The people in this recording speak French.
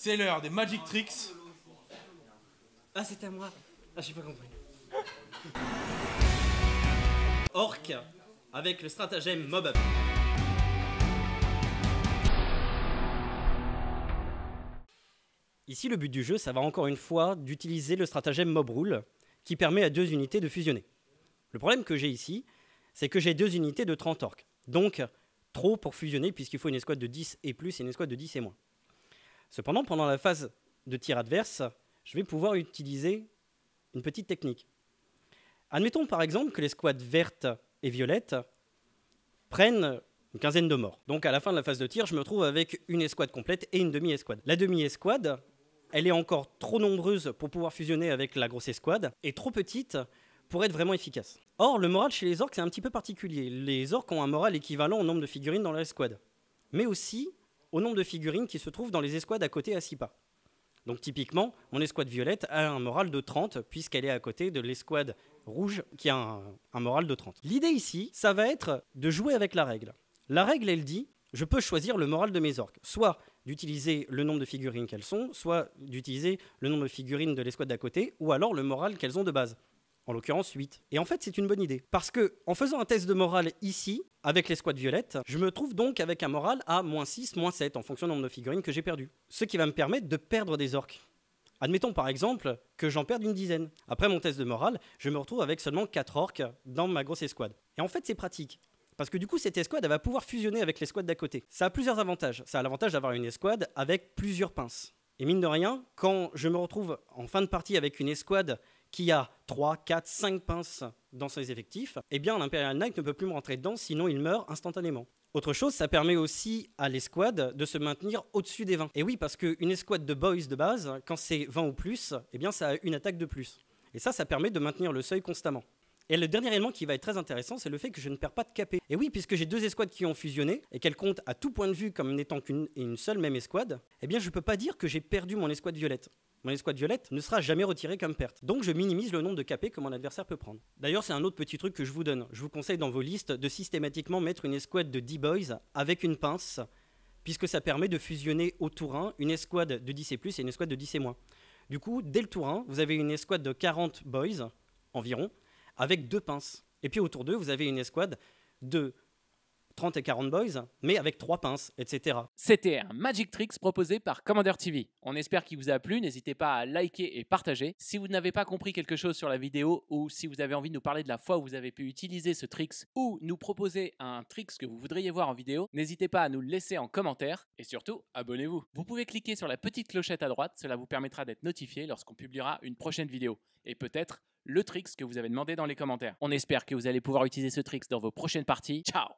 C'est l'heure des Magic Tricks. Ah, c'est à moi. Ah, j'ai pas compris. Orc avec le stratagème Mob Up. Ici, le but du jeu, ça va encore une fois d'utiliser le stratagème Mob Rule qui permet à deux unités de fusionner. Le problème que j'ai ici, c'est que j'ai deux unités de 30 orcs. Donc, trop pour fusionner puisqu'il faut une escouade de 10 et plus et une escouade de 10 et moins. Cependant, pendant la phase de tir adverse, je vais pouvoir utiliser une petite technique. Admettons par exemple que les squads vertes et violettes prennent une quinzaine de morts. Donc à la fin de la phase de tir, je me trouve avec une escouade complète et une demi-escouade. La demi-escouade, elle est encore trop nombreuse pour pouvoir fusionner avec la grosse escouade et trop petite pour être vraiment efficace. Or, le moral chez les orques, c'est un petit peu particulier. Les orques ont un moral équivalent au nombre de figurines dans leur escouade. Mais aussi, au nombre de figurines qui se trouvent dans les escouades à côté à 6 pas. Donc typiquement, mon escouade violette a un moral de 30 puisqu'elle est à côté de l'escouade rouge qui a un, moral de 30. L'idée ici, ça va être de jouer avec la règle. La règle, elle dit, je peux choisir le moral de mes orques. Soit d'utiliser le nombre de figurines qu'elles sont, soit d'utiliser le nombre de figurines de l'escouade d'à côté, ou alors le moral qu'elles ont de base en l'occurrence 8. Et en fait, c'est une bonne idée. Parce que en faisant un test de morale ici, avec l'escouade violette, je me trouve donc avec un moral à moins 6, moins 7, en fonction du nombre de figurines que j'ai perdu. Ce qui va me permettre de perdre des orques. Admettons par exemple que j'en perde une dizaine. Après mon test de morale, je me retrouve avec seulement 4 orques dans ma grosse escouade. Et en fait, c'est pratique. Parce que du coup, cette escouade, elle va pouvoir fusionner avec l'escouade d'à côté. Ça a plusieurs avantages. Ça a l'avantage d'avoir une escouade avec plusieurs pinces. Et mine de rien, quand je me retrouve en fin de partie avec une escouade qui a 3, 4, 5 pinces dans ses effectifs, eh bien l'Imperial Knight ne peut plus me rentrer dedans, sinon il meurt instantanément. Autre chose, ça permet aussi à l'escouade de se maintenir au-dessus des 20. Et oui, parce qu'une escouade de boys de base, quand c'est 20 ou plus, eh bien ça a une attaque de plus. Et ça, ça permet de maintenir le seuil constamment. Et le dernier élément qui va être très intéressant, c'est le fait que je ne perds pas de capé. Et oui, puisque j'ai deux escouades qui ont fusionné et qu'elles comptent à tout point de vue comme n'étant qu'une seule même escouade, eh bien je ne peux pas dire que j'ai perdu mon escouade violette mon escouade violette ne sera jamais retirée comme perte. Donc je minimise le nombre de capés que mon adversaire peut prendre. D'ailleurs, c'est un autre petit truc que je vous donne. Je vous conseille dans vos listes de systématiquement mettre une escouade de 10 boys avec une pince, puisque ça permet de fusionner au tour 1 une escouade de 10 et plus et une escouade de 10 et moins. Du coup, dès le tour 1, vous avez une escouade de 40 boys environ, avec deux pinces. Et puis autour d'eux, vous avez une escouade de 30 et 40 boys, mais avec trois pinces, etc. C'était un Magic Tricks proposé par Commander TV. On espère qu'il vous a plu, n'hésitez pas à liker et partager. Si vous n'avez pas compris quelque chose sur la vidéo ou si vous avez envie de nous parler de la fois où vous avez pu utiliser ce tricks ou nous proposer un tricks que vous voudriez voir en vidéo, n'hésitez pas à nous le laisser en commentaire et surtout abonnez-vous. Vous pouvez cliquer sur la petite clochette à droite, cela vous permettra d'être notifié lorsqu'on publiera une prochaine vidéo et peut-être le tricks que vous avez demandé dans les commentaires. On espère que vous allez pouvoir utiliser ce tricks dans vos prochaines parties. Ciao